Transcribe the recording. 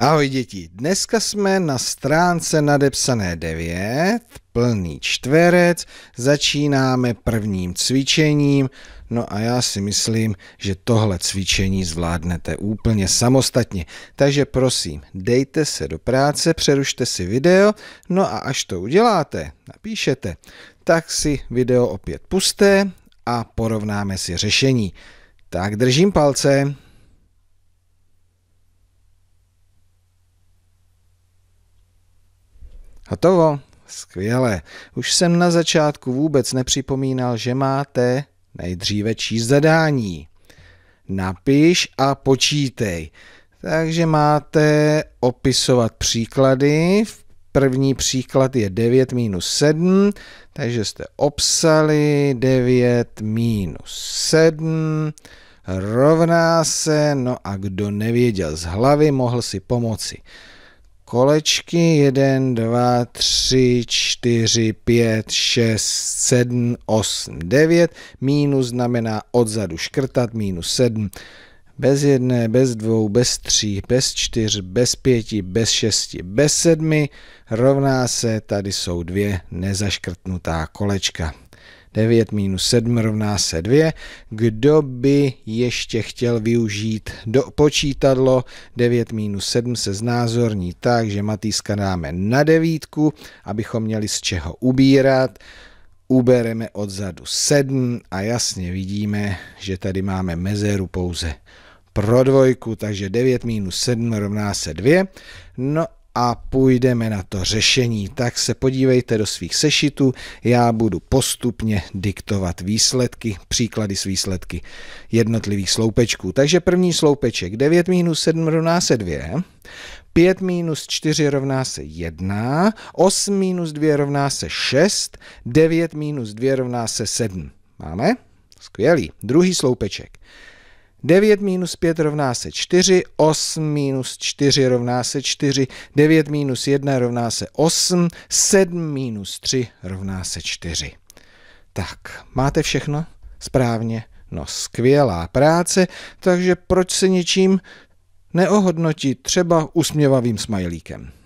Ahoj děti, dneska jsme na stránce nadepsané 9, plný čtverec, začínáme prvním cvičením, no a já si myslím, že tohle cvičení zvládnete úplně samostatně. Takže prosím, dejte se do práce, přerušte si video, no a až to uděláte, napíšete, tak si video opět pusté a porovnáme si řešení. Tak držím palce. Hotovo? Skvěle. Už jsem na začátku vůbec nepřipomínal, že máte nejdříve číst zadání. Napiš a počítej. Takže máte opisovat příklady. První příklad je 9 minus 7, takže jste obsali 9 minus 7 rovná se, no a kdo nevěděl z hlavy, mohl si pomoci kolečky 1, 2, 3, 4, 5, 6, 7, 8, 9. Mínus znamená odzadu škrtat, mínus 7. Bez jedné, bez dvou, bez tří, bez čtyř, bez pěti, bez šesti, bez sedmi rovná se, tady jsou dvě nezaškrtnutá kolečka. 9 minus 7 rovná se 2. Kdo by ještě chtěl využít do počítadlo 9 minus 7 se znázorní tak, že Matýska dáme na devítku, abychom měli z čeho ubírat. Ubereme odzadu 7 a jasně vidíme, že tady máme mezeru pouze pro dvojku, takže 9 minus 7 rovná se 2. No a půjdeme na to řešení. Tak se podívejte do svých sešitů, já budu postupně diktovat výsledky, příklady s výsledky jednotlivých sloupečků. Takže první sloupeček 9 minus 7 rovná se 2, 5 minus 4 rovná se 1, 8 minus 2 rovná se 6, 9 minus 2 rovná se 7. Máme? Skvělý. Druhý sloupeček. 9 minus 5 rovná se 4, 8 minus 4 rovná se 4, 9 minus 1 rovná se 8, 7 minus 3 rovná se 4. Tak, máte všechno správně? No skvělá práce, takže proč se něčím neohodnotit třeba usměvavým smajlíkem?